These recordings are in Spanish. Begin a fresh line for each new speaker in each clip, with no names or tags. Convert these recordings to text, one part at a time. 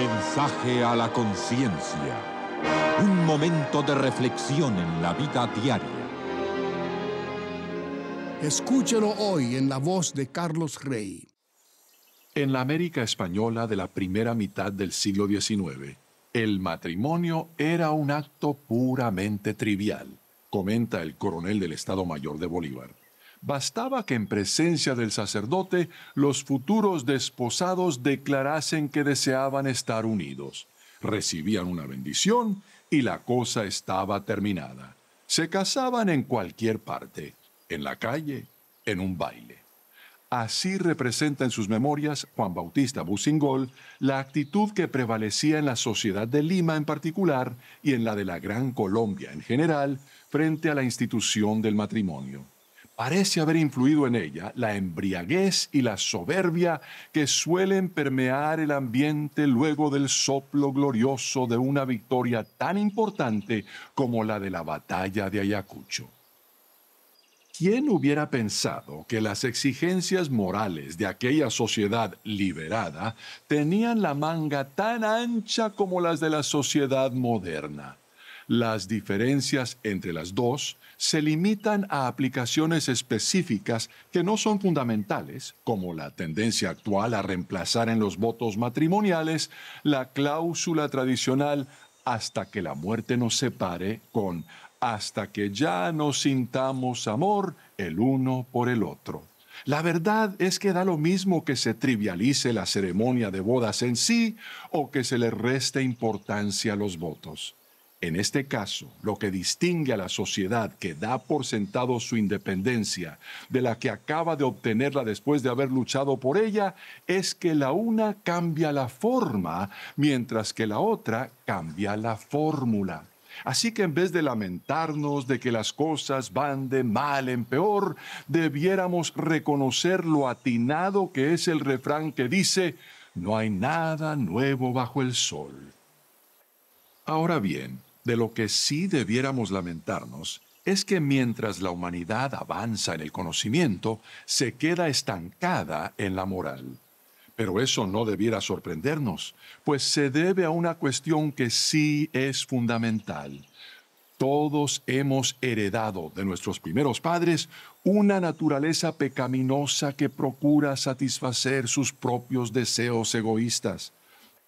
Mensaje a la conciencia. Un momento de reflexión en la vida diaria. Escúchelo hoy en la voz de Carlos Rey. En la América española de la primera mitad del siglo XIX, el matrimonio era un acto puramente trivial, comenta el coronel del Estado Mayor de Bolívar. Bastaba que en presencia del sacerdote los futuros desposados declarasen que deseaban estar unidos. Recibían una bendición y la cosa estaba terminada. Se casaban en cualquier parte, en la calle, en un baile. Así representa en sus memorias Juan Bautista Busingol la actitud que prevalecía en la sociedad de Lima en particular y en la de la Gran Colombia en general frente a la institución del matrimonio parece haber influido en ella la embriaguez y la soberbia que suelen permear el ambiente luego del soplo glorioso de una victoria tan importante como la de la batalla de Ayacucho. ¿Quién hubiera pensado que las exigencias morales de aquella sociedad liberada tenían la manga tan ancha como las de la sociedad moderna? Las diferencias entre las dos se limitan a aplicaciones específicas que no son fundamentales, como la tendencia actual a reemplazar en los votos matrimoniales la cláusula tradicional hasta que la muerte nos separe con hasta que ya no sintamos amor el uno por el otro. La verdad es que da lo mismo que se trivialice la ceremonia de bodas en sí o que se le reste importancia a los votos. En este caso, lo que distingue a la sociedad que da por sentado su independencia de la que acaba de obtenerla después de haber luchado por ella es que la una cambia la forma mientras que la otra cambia la fórmula. Así que en vez de lamentarnos de que las cosas van de mal en peor, debiéramos reconocer lo atinado que es el refrán que dice, no hay nada nuevo bajo el sol. Ahora bien, de lo que sí debiéramos lamentarnos es que mientras la humanidad avanza en el conocimiento, se queda estancada en la moral. Pero eso no debiera sorprendernos, pues se debe a una cuestión que sí es fundamental. Todos hemos heredado de nuestros primeros padres una naturaleza pecaminosa que procura satisfacer sus propios deseos egoístas.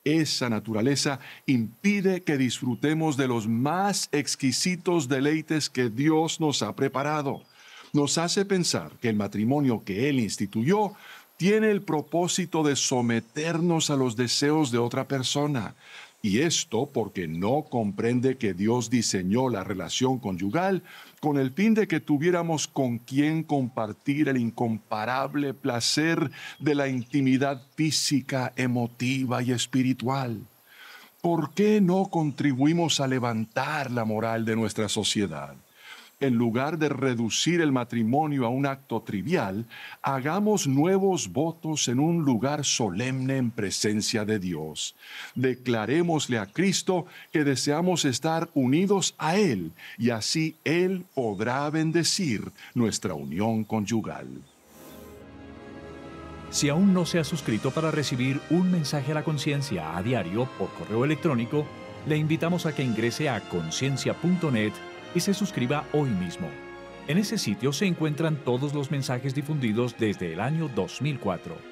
Esa naturaleza impide que disfrutemos de los más exquisitos deleites que Dios nos ha preparado. Nos hace pensar que el matrimonio que Él instituyó tiene el propósito de someternos a los deseos de otra persona, y esto porque no comprende que Dios diseñó la relación conyugal con el fin de que tuviéramos con quien compartir el incomparable placer de la intimidad física, emotiva y espiritual. ¿Por qué no contribuimos a levantar la moral de nuestra sociedad? en lugar de reducir el matrimonio a un acto trivial, hagamos nuevos votos en un lugar solemne en presencia de Dios. Declarémosle a Cristo que deseamos estar unidos a Él y así Él podrá bendecir nuestra unión conyugal. Si aún no se ha suscrito para recibir un mensaje a la conciencia a diario por correo electrónico, le invitamos a que ingrese a conciencia.net y se suscriba hoy mismo. En ese sitio se encuentran todos los mensajes difundidos desde el año 2004.